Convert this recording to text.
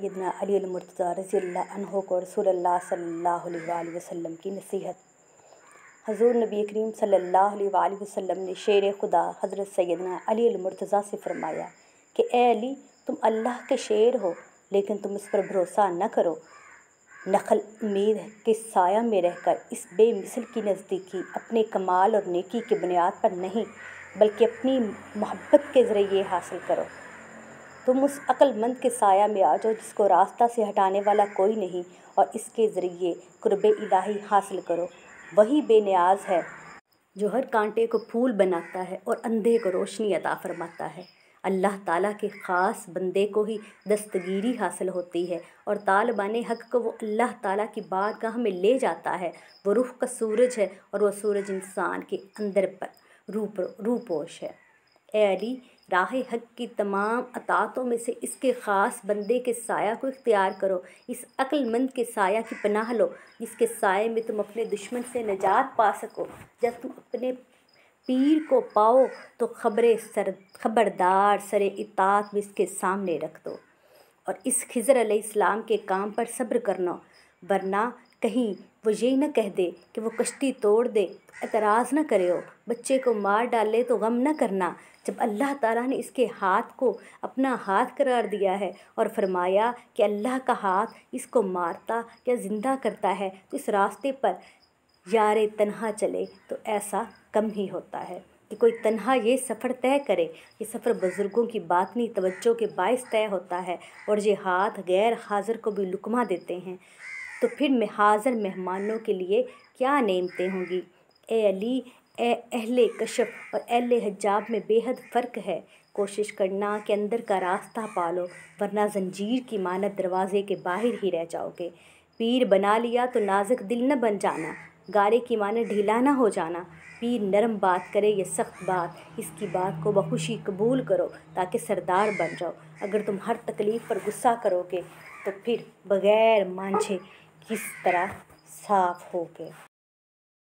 सैदना अलीमरतज़ा मुर्तज़ा रज़ी सल्ला वसम की नसीहत हजूर नबी करीम सल्ला वसम ने शेर खुदा हज़रत सैदना अलीमरतज़ा से फ़रमाया कि ए अली तुम अल्लाह के शेर हो लेकिन तुम इस पर भरोसा न करो नखल उम्मीद के साया में रहकर इस बेमिसल की नज़दीकी अपने कमाल और नेकी की बुनियाद पर नहीं बल्कि अपनी मोहब्बत के ज़रिए हासिल करो तुम उस अक्लमंद के साया में आ जाओ जिसको रास्ता से हटाने वाला कोई नहीं और इसके ज़रिए कुर्ब इलाही हासिल करो वही बेनियाज है जो हर कांटे को फूल बनाता है और अंधे को रोशनी अता फरमाता है अल्लाह ताला के ख़ास बंदे को ही दस्तगीरी हासिल होती है और तालबान हक को वो अल्लाह ताला की बारगाह में ले जाता है वो रुख का सूरज है और वह सूरज इंसान के अंदर पर रूप रूपोश है ए अली राह हक की तमाम अतातों में से इसके ख़ास बंदे के साया को इख्तियार करो इस अक्लमंद के साया की पनाह लो जिसके साय में तुम अपने दुश्मन से नजात पा सको जब तुम अपने पीर को पाओ तो खबरें सर खबरदार सर इतात में इसके सामने रख दो और इस खिजर अलैहिस्सलाम के काम पर सब्र करना वरना कहीं वो ये न कह दे कि वो कश्ती तोड़ दे एतराज़ ना करे हो बच्चे को मार डाले तो गम ना करना जब अल्लाह ताला ने इसके हाथ को अपना हाथ करार दिया है और फरमाया कि अल्लाह का हाथ इसको मारता या ज़िंदा करता है तो इस रास्ते पर यार तनहा चले तो ऐसा कम ही होता है कि कोई तनहा ये सफ़र तय करे ये सफ़र बुज़ुर्गों की बातनी तवज्जो के बायस तय होता है और ये हाथ गैर हाजिर को भी लुकमा देते हैं तो फिर मैं हाज़र मेहमानों के लिए क्या नेमते होंगी ए अली ए अहले कशप और अहले हजाब में बेहद फ़र्क है कोशिश करना कि अंदर का रास्ता पालो वरना जंजीर की मानत दरवाज़े के बाहर ही रह जाओगे पीर बना लिया तो नाजुक दिल न बन जाना गारे की माने ढीला ना हो जाना पीर नरम बात करे या सख्त बात इसकी बात को बखुशी कबूल करो ताकि सरदार बन जाओ अगर तुम हर तकलीफ़ पर गुस्सा करोगे तो फिर बग़ैर मांझे किस तरह साफ़ हो गए